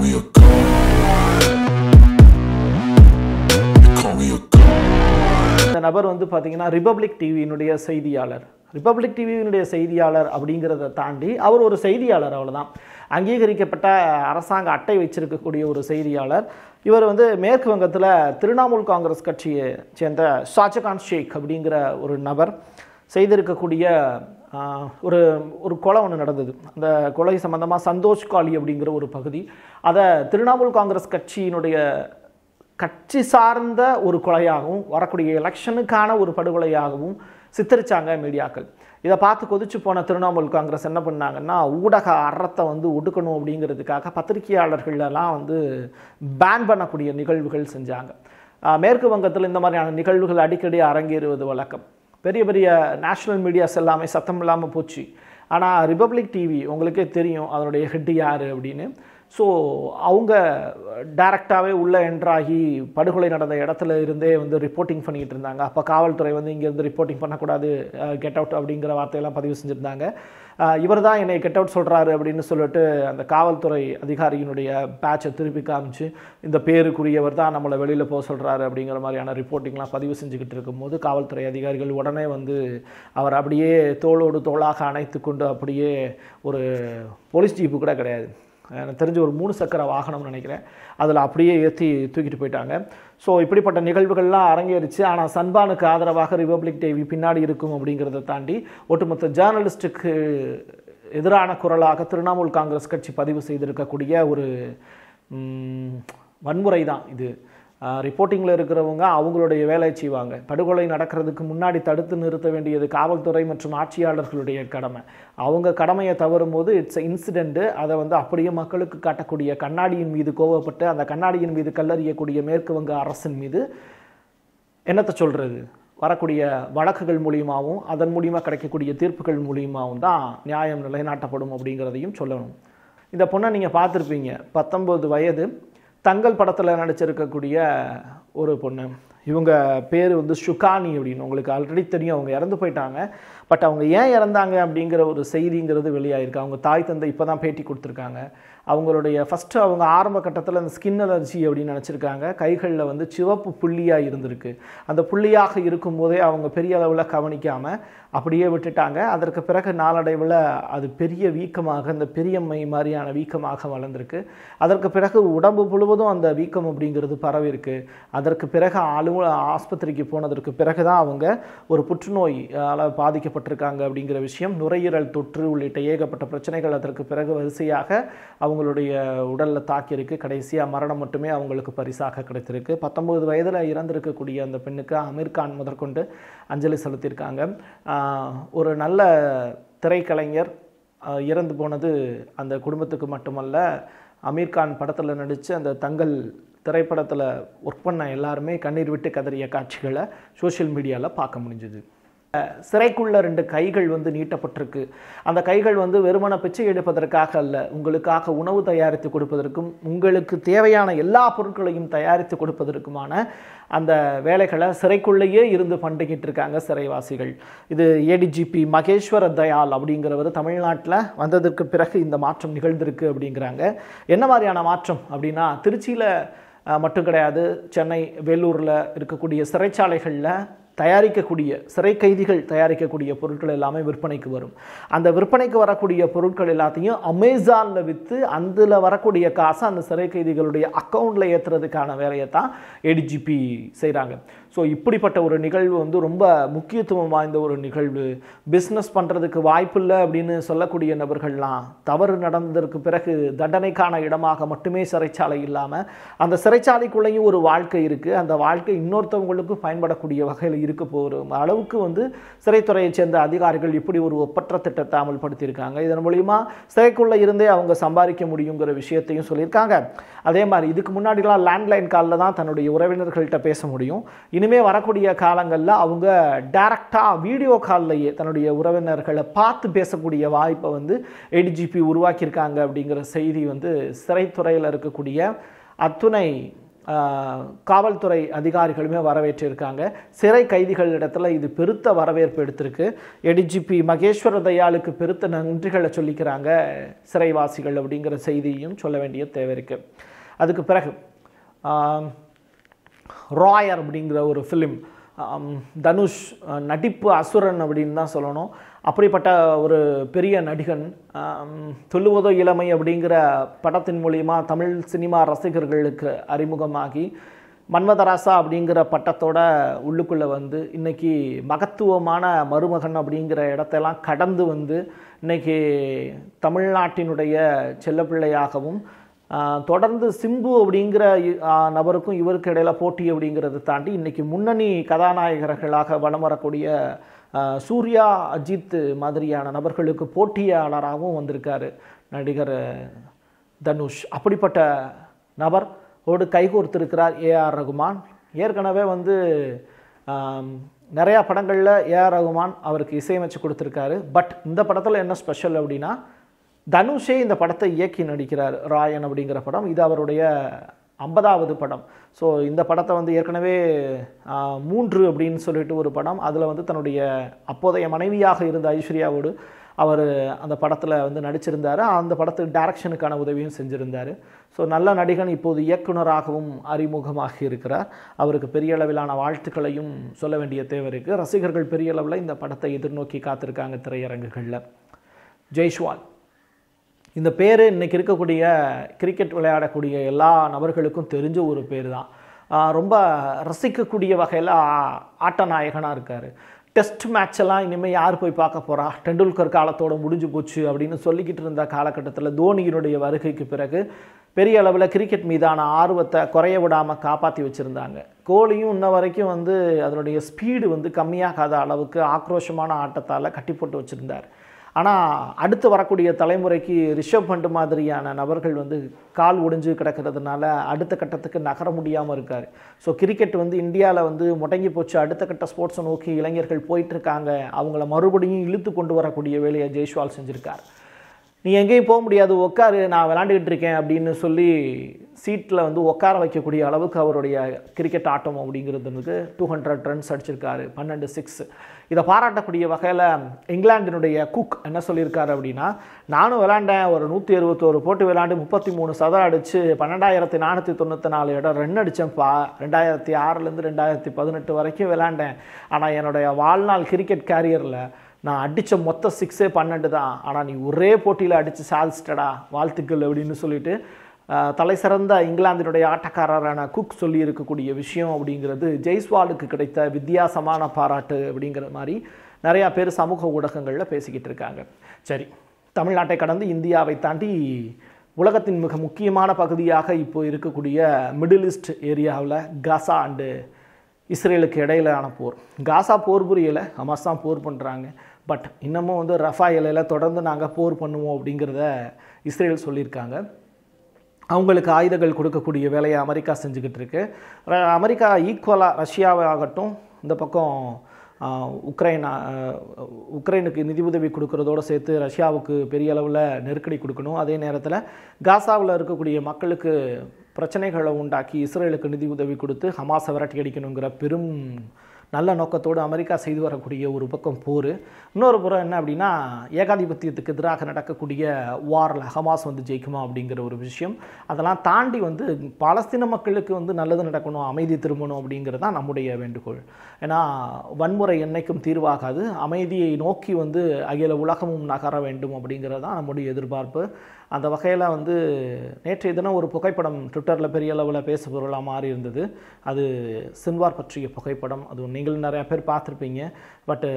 call me a இந்த நபர் வந்து பார்த்தீங்கன்னா ரிபப்ளிக் டிவியினுடைய செய்தியாளர் ரிப்பப்ளிக் டிவியினுடைய செய்தியாளர் அப்படிங்கிறத தாண்டி அவர் ஒரு செய்தியாளர் அவ்வளோதான் அங்கீகரிக்கப்பட்ட அரசாங்க அட்டை வச்சிருக்கக்கூடிய ஒரு செய்தியாளர் இவர் வந்து மேற்கு வங்கத்தில் திரிணாமுல் காங்கிரஸ் கட்சியை சேர்ந்த ஷாஜகான் ஷேக் அப்படிங்கிற ஒரு நபர் செய்திருக்கக்கூடிய ஒரு ஒரு கொலை ஒன்று நடந்தது அந்த கொலை சம்மந்தமாக சந்தோஷ் காலி அப்படிங்கிற ஒரு பகுதி அதை திரிணாமுல் காங்கிரஸ் கட்சியினுடைய கட்சி சார்ந்த ஒரு கொலையாகவும் வரக்கூடிய எலெக்ஷனுக்கான ஒரு படுகொலையாகவும் சித்தரித்தாங்க மீடியாக்கள் இதை பார்த்து கொதிச்சு போன திரிணாமுல் காங்கிரஸ் என்ன பண்ணாங்கன்னா ஊடக அறத்தை வந்து ஒடுக்கணும் அப்படிங்கிறதுக்காக பத்திரிகையாளர்களெல்லாம் வந்து பேன் பண்ணக்கூடிய நிகழ்வுகள் செஞ்சாங்க மேற்கு வங்கத்தில் இந்த மாதிரியான நிகழ்வுகள் அடிக்கடி அரங்கேறுவது வழக்கம் பெரிய பெரிய நேஷ்னல் மீடியாஸ் எல்லாமே சத்தம் இல்லாமல் போச்சு ஆனால் ரிப்பப்ளிக் டிவி உங்களுக்கே தெரியும் அதனுடைய ஹெட்டு யார் அப்படின்னு ஸோ அவங்க டைரெக்டாகவே உள்ளே என்ட்ராகி படுகொலை நடந்த இடத்துல இருந்தே வந்து ரிப்போர்ட்டிங் பண்ணிகிட்டு இருந்தாங்க அப்போ காவல்துறை வந்து இங்கேருந்து ரிப்போர்ட்டிங் பண்ணக்கூடாது கெட் uh, அவுட் அப்படிங்கிற வார்த்தையெல்லாம் பதிவு செஞ்சுருந்தாங்க இவர் தான் என்னை கெட் அவுட் சொல்கிறாரு அப்படின்னு சொல்லிட்டு அந்த காவல்துறை அதிகாரியினுடைய பேட்சை திருப்பி காமிச்சு இந்த பேருக்குரியவர் தான் நம்மளை வெளியில் போக சொல்கிறாரு அப்படிங்கிற மாதிரியான ரிப்போர்ட்டிங்லாம் பதிவு செஞ்சுக்கிட்டு இருக்கும்போது காவல்துறை அதிகாரிகள் உடனே வந்து அவர் அப்படியே தோளோடு தோளாக அணைத்து கொண்டு அப்படியே ஒரு போலீஸ் ஜீப்பு கூட கிடையாது எனக்கு தெரிஞ்ச ஒரு மூணு சக்கர வாகனம்னு நினைக்கிறேன் அதில் அப்படியே ஏற்றி தூக்கிட்டு போயிட்டாங்க ஸோ இப்படிப்பட்ட நிகழ்வுகள்லாம் அரங்கேறிச்சு ஆனால் சன்பானுக்கு ஆதரவாக ரிபப்ளிக் டேவி பின்னாடி இருக்கும் அப்படிங்கிறத தாண்டி ஒட்டுமொத்த ஜேர்னலிஸ்ட்டுக்கு எதிரான குரலாக திரிணாமுல் காங்கிரஸ் கட்சி பதிவு செய்திருக்கக்கூடிய ஒரு வன்முறை தான் இது ரிப்போர்ட்டிங்கில் இருக்கிறவங்க அவங்களுடைய வேலை செய்வாங்க படுகொலை நடக்கிறதுக்கு முன்னாடி தடுத்து நிறுத்த வேண்டியது காவல்துறை மற்றும் ஆட்சியாளர்களுடைய கடமை அவங்க கடமையை தவறும் போது இட்ஸ் இன்சிடெண்ட்டு அதை வந்து அப்படியே மக்களுக்கு காட்டக்கூடிய கண்ணாடியின் மீது கோவப்பட்டு அந்த கண்ணாடியின் மீது கல்லறியக்கூடிய மேற்கு வங்க அரசின் மீது என்னத்தை சொல்கிறது வரக்கூடிய வழக்குகள் மூலியமாகவும் அதன் மூலியமாக கிடைக்கக்கூடிய தீர்ப்புகள் மூலியமாகவும் தான் நியாயம் நிலைநாட்டப்படும் அப்படிங்கிறதையும் சொல்லணும் இந்த பொண்ணை நீங்கள் பார்த்துருப்பீங்க பத்தொம்பது வயது தங்கள் படத்தில் நடிச்சிருக்கக்கூடிய ஒரு பொண்ணு இவங்க பேர் வந்து சுகானி அப்படின்னு உங்களுக்கு ஆல்ரெடி தெரியும் அவங்க இறந்து போயிட்டாங்க பட் அவங்க ஏன் இறந்தாங்க அப்படிங்கிற ஒரு செய்திங்கிறது வெளியாகிருக்கு அவங்க தாய் தந்தை இப்போ தான் பேட்டி கொடுத்துருக்காங்க அவங்களுடைய ஃபஸ்ட்டு அவங்க ஆரம்ப கட்டத்தில் அந்த ஸ்கின் அலர்ஜி அப்படின்னு நினச்சிருக்காங்க கைகளில் வந்து சிவப்பு புள்ளியாக இருந்திருக்கு அந்த புள்ளியாக இருக்கும்போதே அவங்க பெரிய அளவில் கவனிக்காமல் அப்படியே விட்டுட்டாங்க அதற்கு பிறகு நாளடைவில் அது பெரிய வீக்கமாக இந்த பெரியம்மை மாதிரியான வீக்கமாக வளர்ந்துருக்கு அதற்கு பிறகு உடம்பு முழுவதும் அந்த வீக்கம் அப்படிங்கிறது பரவி அதற்கு பிறகு அலுவ ஆஸ்பத்திரிக்கு போனதற்கு பிறகு தான் அவங்க ஒரு புற்றுநோய் பாதிக்கப்பட்டிருக்காங்க அப்படிங்கிற விஷயம் நுரையீரல் தொற்று உள்ளிட்ட ஏகப்பட்ட பிரச்சனைகள் அதற்கு பிறகு வரிசையாக அவங்க அவங்களுடைய உடலில் தாக்கியிருக்கு கடைசியாக மரணம் மட்டுமே அவங்களுக்கு பரிசாக கிடைத்திருக்கு பத்தொம்பது வயதில் இறந்திருக்கக்கூடிய அந்த பெண்ணுக்கு அமீர்கான் முதற்கொண்டு அஞ்சலி செலுத்தியிருக்காங்க ஒரு நல்ல திரைக்கலைஞர் இறந்து போனது அந்த குடும்பத்துக்கு மட்டுமல்ல அமீர்கான் படத்தில் நடித்து அந்த தங்கள் திரைப்படத்தில் ஒர்க் பண்ண எல்லாருமே கண்ணீர் விட்டு கதறிய காட்சிகளை சோஷியல் மீடியாவில் பார்க்க முடிஞ்சுது சிறைக்குள்ள ரெண்டு கைகள் வந்து நீட்டப்பட்டிருக்கு அந்த கைகள் வந்து வெறுமன பிச்சை எடுப்பதற்காக அல்ல உங்களுக்காக உணவு தயாரித்து கொடுப்பதற்கும் உங்களுக்கு தேவையான எல்லா பொருட்களையும் தயாரித்து கொடுப்பதற்குமான அந்த வேலைகளை சிறைக்குள்ளேயே இருந்து பண்டிகிட்டு இருக்காங்க சிறைவாசிகள் இது ஏடிஜிபி மகேஸ்வர தயால் அப்படிங்கிறவர் தமிழ்நாட்டில் வந்ததற்கு பிறகு இந்த மாற்றம் நிகழ்ந்திருக்கு அப்படிங்கிறாங்க என்ன மாதிரியான மாற்றம் அப்படின்னா திருச்சியில் மட்டும் கிடையாது சென்னை வேலூரில் இருக்கக்கூடிய சிறைச்சாலைகளில் தயாரிக்கக்கூடிய சிறை கைதிகள் தயாரிக்கக்கூடிய பொருட்கள் எல்லாமே விற்பனைக்கு வரும் அந்த விற்பனைக்கு வரக்கூடிய பொருட்கள் எல்லாத்தையும் அமேசானில் விற்று அதில் வரக்கூடிய காசை அந்த சிறை கைதிகளுடைய அக்கௌண்ட்டில் ஏற்றுறதுக்கான வேலையை தான் ஏடிஜிபி செய்கிறாங்க ஸோ இப்படிப்பட்ட ஒரு நிகழ்வு வந்து ரொம்ப முக்கியத்துவம் வாய்ந்த ஒரு நிகழ்வு பிஸ்னஸ் பண்ணுறதுக்கு வாய்ப்பில்லை அப்படின்னு சொல்லக்கூடிய நபர்கள்லாம் தவறு நடந்ததற்கு பிறகு தண்டனைக்கான இடமாக மட்டுமே சிறைச்சாலை இல்லாமல் அந்த சிறைச்சாலைக்குள்ளேயும் ஒரு வாழ்க்கை இருக்குது அந்த வாழ்க்கை இன்னொருத்தவங்களுக்கும் பயன்படக்கூடிய வகையில் இருக்க போகிற அளவுக்கு வந்து சிறைத்துறையை சேர்ந்த அதிகாரிகள் இப்படி ஒரு ஒப்பற்ற திட்டத்தை அமல்படுத்தியிருக்காங்க இதன் மூலிமா சிறைக்குள்ளே இருந்தே அவங்க சம்பாதிக்க முடியுங்கிற விஷயத்தையும் சொல்லியிருக்காங்க அதே மாதிரி இதுக்கு முன்னாடிலாம் லேண்ட்லைன் காலில் தான் தன்னுடைய உறவினர்கள்ட்ட பேச முடியும் இனிமேல் வரக்கூடிய காலங்களில் அவங்க டைரக்டாக வீடியோ கால்லையே தன்னுடைய உறவினர்களை பார்த்து பேசக்கூடிய வாய்ப்பை வந்து ஏடிஜிபி உருவாக்கியிருக்காங்க அப்படிங்கிற செய்தி வந்து சிறைத்துறையில் இருக்கக்கூடிய அத்துணை காவல்துறை அதிகாரிகளுமே வரவேற்றிருக்காங்க சிறை கைதிகள் இடத்துல இது பெருத்த வரவேற்பு எடுத்திருக்கு எடிஜிபி மகேஸ்வர தயாளுக்கு பெருத்த நன்றிகளை சொல்லிக்கிறாங்க சிறைவாசிகள் அப்படிங்கிற செய்தியும் சொல்ல வேண்டிய தேவை இருக்குது அதுக்கு பிறகு ராயர் அப்படிங்கிற ஒரு ஃபிலிம் தனுஷ் நடிப்பு அசுரன் அப்படின்னு தான் சொல்லணும் அப்படிப்பட்ட ஒரு பெரிய நடிகன் தொழுவதோ இளமை அப்படிங்கிற படத்தின் மூலிமா தமிழ் சினிமா ரசிகர்களுக்கு அறிமுகமாகி மன்மதராசா அப்படிங்கிற பட்டத்தோட உள்ளுக்குள்ளே வந்து இன்றைக்கி மகத்துவமான மருமகன் அப்படிங்கிற இடத்தெல்லாம் கடந்து வந்து இன்றைக்கி தமிழ்நாட்டினுடைய செல்லப்பிள்ளையாகவும் தொடர்ந்து சிம்பு அப்படிங்கிற நபருக்கும் இவருக்கு இடையில போட்டி அப்படிங்கிறத தாண்டி இன்னைக்கு முன்னணி கதாநாயகர்களாக வலம் வரக்கூடிய சூர்யா அஜித் மாதிரியான நபர்களுக்கு போட்டியாளராகவும் வந்திருக்காரு நடிகர் தனுஷ் அப்படிப்பட்ட நபர் ஓடு கைகோர்த்திருக்கிறார் ஏஆர் ரகுமான் ஏற்கனவே வந்து நிறையா படங்களில் ஏஆர் ரகுமான் அவருக்கு இசையமைச்சு கொடுத்துருக்காரு பட் இந்த படத்தில் என்ன ஸ்பெஷல் அப்படின்னா தனுஷே இந்த படத்தை இயக்கி நடிக்கிறார் ராயன் அப்படிங்கிற படம் இது அவருடைய ஐம்பதாவது படம் ஸோ இந்த படத்தை வந்து ஏற்கனவே மூன்று அப்படின்னு சொல்லிட்டு ஒரு படம் அதில் வந்து தன்னுடைய அப்போதைய மனைவியாக இருந்த ஐஸ்வர்யாவோடு அவர் அந்த படத்தில் வந்து நடிச்சிருந்தார் அந்த படத்துக்கு டேரக்ஷனுக்கான உதவியும் செஞ்சுருந்தார் ஸோ நல்ல நடிகன் இப்போது இயக்குனராகவும் அறிமுகமாக இருக்கிறார் அவருக்கு பெரிய அளவிலான வாழ்த்துக்களையும் சொல்ல வேண்டிய தேவை இருக்குது ரசிகர்கள் பெரிய அளவில் இந்த படத்தை எதிர்நோக்கி காத்திருக்காங்க திரையரங்குகளில் ஜெய்ஷ்வால் இந்த பேர் இன்றைக்கி இருக்கக்கூடிய கிரிக்கெட் விளையாடக்கூடிய எல்லா நபர்களுக்கும் தெரிஞ்ச ஒரு பேர் தான் ரொம்ப ரசிக்கக்கூடிய வகையில் ஆட்ட நாயகனாக இருக்கார் டெஸ்ட் மேட்செல்லாம் இனிமேல் யார் போய் பார்க்க போகிறா டெண்டுல்கர் காலத்தோடு முடிஞ்சு போச்சு அப்படின்னு சொல்லிக்கிட்டு இருந்த காலகட்டத்தில் தோனியினுடைய வருகைக்கு பிறகு பெரிய அளவில் கிரிக்கெட் மீதான ஆர்வத்தை குறைய விடாமல் காப்பாற்றி வச்சுருந்தாங்க கோலியும் இன்ன வரைக்கும் வந்து அதனுடைய ஸ்பீடு வந்து கம்மியாகாத அளவுக்கு ஆக்ரோஷமான ஆட்டத்தால் கட்டி போட்டு வச்சுருந்தார் ஆனால் அடுத்து வரக்கூடிய தலைமுறைக்கு ரிஷப் பண்ட் மாதிரியான நபர்கள் வந்து கால் ஒடிஞ்சு கிடக்கிறதுனால அடுத்த கட்டத்துக்கு நகர முடியாமல் இருக்கார் ஸோ கிரிக்கெட் வந்து இந்தியாவில் வந்து முடங்கி போச்சு அடுத்த கட்ட ஸ்போர்ட்ஸை நோக்கி இளைஞர்கள் போயிட்டுருக்காங்க அவங்கள மறுபடியும் இழுத்து கொண்டு வரக்கூடிய வேலையை ஜெய்ஷ்வால் செஞ்சுருக்கார் நீ எங்கேயும் போக முடியாது உட்காரு நான் விளாண்டுக்கிட்டு இருக்கேன் அப்படின்னு சொல்லி சீட்டில் வந்து உட்கார வைக்கக்கூடிய அளவுக்கு அவருடைய கிரிக்கெட் ஆட்டம் அப்படிங்கிறது வந்து டூ ஹண்ட்ரட் ரன்ஸ் அடிச்சிருக்காரு பன்னெண்டு சிக்ஸ் இதை பாராட்டக்கூடிய வகையில் இங்கிலாண்டினுடைய குக் என்ன சொல்லியிருக்காரு அப்படின்னா நானும் விளாண்டேன் ஒரு நூற்றி அறுபத்தோரு போட்டு விளாண்டு முப்பத்தி மூணு சதம் அடித்து பன்னெண்டாயிரத்தி நானூற்றி தொண்ணூற்றி நாலு இடம் ரன் அடித்தேன்ப்பா ரெண்டாயிரத்தி ஆறுலேருந்து ரெண்டாயிரத்தி பதினெட்டு வரைக்கும் விளாண்டேன் ஆனால் என்னுடைய வாழ்நாள் கிரிக்கெட் கேரியரில் நான் அடித்த மொத்த சிக்ஸே பன்னெண்டு தான் ஆனால் நீ ஒரே போட்டியில் அடித்து சாதிச்சிட்டடா வாழ்த்துக்கள் அப்படின்னு சொல்லிட்டு தலை சிறந்த இங்கிலாந்தினுடைய ஆட்டக்காரரான குக் சொல்லி இருக்கக்கூடிய விஷயம் அப்படிங்கிறது ஜெய்ஸ்வாலுக்கு கிடைத்த வித்தியாசமான பாராட்டு அப்படிங்கிற மாதிரி நிறையா பேர் சமூக ஊடகங்களில் பேசிக்கிட்டு இருக்காங்க சரி தமிழ்நாட்டை கடந்து இந்தியாவை தாண்டி உலகத்தின் மிக முக்கியமான பகுதியாக இப்போ இருக்கக்கூடிய மிடில் ஈஸ்ட் ஏரியாவில் கசா அண்டு இஸ்ரேலுக்கு இடையிலான போர் காசா போர் புரியலை ஹமாஸ் தான் போர் பண்ணுறாங்க பட் இன்னமும் வந்து ரஃபா இலையில் தொடர்ந்து நாங்கள் போர் பண்ணுவோம் அப்படிங்கிறத இஸ்ரேல் சொல்லியிருக்காங்க அவங்களுக்கு ஆயுதங்கள் கொடுக்கக்கூடிய வேலையை அமெரிக்கா செஞ்சுக்கிட்டு இருக்கு அமெரிக்கா ஈக்குவலாக ரஷ்யாவாகட்டும் இந்த பக்கம் உக்ரைனா உக்ரைனுக்கு நிதி உதவி கொடுக்குறதோடு சேர்த்து ரஷ்யாவுக்கு பெரிய அளவில் நெருக்கடி கொடுக்கணும் அதே நேரத்தில் காசாவில் இருக்கக்கூடிய மக்களுக்கு பிரச்சனைகளை உண்டாக்கி இஸ்ரேலுக்கு நிதி உதவி கொடுத்து ஹமாஸை விரட்டி அடிக்கணுங்கிற பெரும் நல்ல நோக்கத்தோடு அமெரிக்கா செய்து வரக்கூடிய ஒரு பக்கம் போர் இன்னொரு புறம் என்ன அப்படின்னா ஏகாதிபத்தியத்துக்கு எதிராக நடக்கக்கூடிய வாரில் ஹமாஸ் வந்து ஜெயிக்குமா அப்படிங்கிற ஒரு விஷயம் அதெல்லாம் தாண்டி வந்து பாலஸ்தீன மக்களுக்கு வந்து நல்லது நடக்கணும் அமைதி திரும்பணும் அப்படிங்கிறது தான் நம்முடைய வேண்டுகோள் ஏன்னா வன்முறை என்றைக்கும் தீர்வாகாது அமைதியை நோக்கி வந்து அகில உலகமும் நகர வேண்டும் அப்படிங்கிறது தான் நம்முடைய எதிர்பார்ப்பு அந்த வகையில் வந்து நேற்றைய தினம் ஒரு புகைப்படம் ட்விட்டரில் பெரிய அளவில் பேசுபொருளாக மாறி இருந்தது அது சின்வார் பற்றிய புகைப்படம் அது நீங்களும் நிறையா பேர் பார்த்துருப்பீங்க பட்டு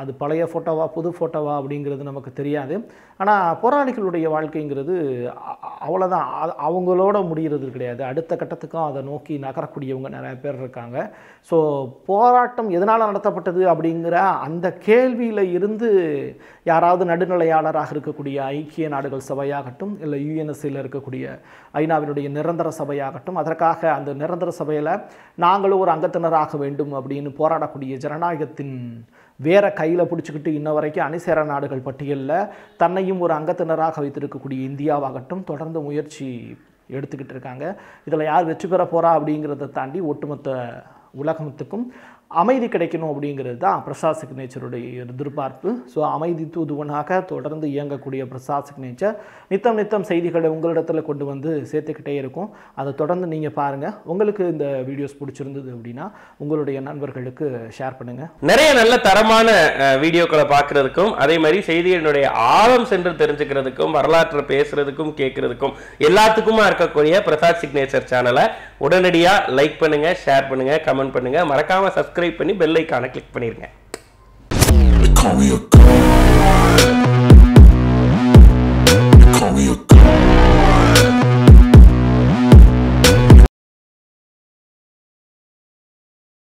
அது பழைய ஃபோட்டோவா புது ஃபோட்டோவா அப்படிங்கிறது நமக்கு தெரியாது ஆனால் போராளிகளுடைய வாழ்க்கைங்கிறது அவ்வளோதான் அவங்களோட முடிகிறது கிடையாது அடுத்த கட்டத்துக்கும் அதை நோக்கி நகரக்கூடியவங்க நிறைய பேர் இருக்காங்க ஸோ போராட்டம் எதனால் நடத்தப்பட்டது அப்படிங்கிற அந்த கேள்வியில் இருந்து யாராவது நடுநிலையாளராக இருக்கக்கூடிய ஐக்கிய நாடுகள் சபையாகட்டும் இல்லை யுஎன்எஸ்சியில் இருக்கக்கூடிய ஐநாவினுடைய நிரந்தர சபையாகட்டும் அதற்காக அந்த நிரந்தர சபையில் நாங்களும் ஒரு அங்கத்தினராக வேண்டும் அப்படின்னு அப்படின்னு போராடக்கூடிய ஜனநாயகத்தின் வேற கையில் பிடிச்சிக்கிட்டு இன்ன வரைக்கும் அணிசேர நாடுகள் பட்டியலில் தன்னையும் ஒரு அங்கத்தினராக வைத்திருக்கக்கூடிய இந்தியாவாகட்டும் தொடர்ந்து முயற்சி எடுத்துக்கிட்டு இருக்காங்க இதில் யார் வெற்றி பெற போகிறா அப்படிங்கிறத தாண்டி ஒட்டுமொத்த உலகத்துக்கும் அமைதி கிடைக்கணும் அப்படிங்கிறது தான் பிரசாத் சிக்னேச்சருடைய எதிர்பார்ப்பு ஸோ அமைதி தூதுவனாக தொடர்ந்து இயங்கக்கூடிய பிரசாத் சிக்னேச்சர் நித்தம் நித்தம் செய்திகளை உங்களிடத்தில் கொண்டு வந்து சேர்த்துக்கிட்டே இருக்கும் அதை தொடர்ந்து நீங்கள் பாருங்கள் உங்களுக்கு இந்த வீடியோஸ் பிடிச்சிருந்தது அப்படின்னா உங்களுடைய நண்பர்களுக்கு ஷேர் பண்ணுங்கள் நிறைய நல்ல தரமான வீடியோக்களை பார்க்குறதுக்கும் அதே மாதிரி செய்திகளினுடைய ஆழம் சென்று தெரிஞ்சுக்கிறதுக்கும் வரலாற்றை பேசுகிறதுக்கும் கேட்குறதுக்கும் எல்லாத்துக்குமா இருக்கக்கூடிய பிரசாத் சிக்னேச்சர் சேனலை உடனடியாக லைக் பண்ணுங்கள் ஷேர் பண்ணுங்கள் கமெண்ட் பண்ணுங்கள் மறக்காமல் சப்ஸ்கிரைப் சப்ஸ்கிரைப் பண்ணி பெல் ஐக்கானை கிளிக் பண்ணிடுங்க